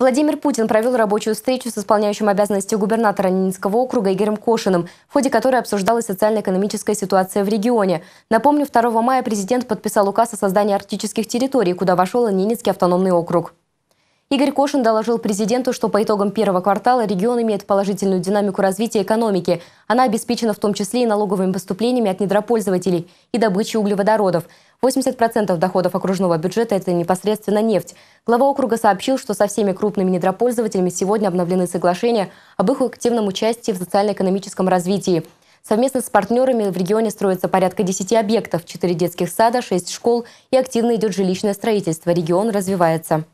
Владимир Путин провел рабочую встречу с исполняющим обязанности губернатора Нинского округа Игорем Кошиным, в ходе которой обсуждалась социально-экономическая ситуация в регионе. Напомню, 2 мая президент подписал указ о создании арктических территорий, куда вошел и Ненецкий автономный округ. Игорь Кошин доложил президенту, что по итогам первого квартала регион имеет положительную динамику развития экономики. Она обеспечена в том числе и налоговыми поступлениями от недропользователей и добычи углеводородов. 80% доходов окружного бюджета – это непосредственно нефть. Глава округа сообщил, что со всеми крупными недропользователями сегодня обновлены соглашения об их активном участии в социально-экономическом развитии. Совместно с партнерами в регионе строится порядка 10 объектов, 4 детских сада, 6 школ и активно идет жилищное строительство. Регион развивается.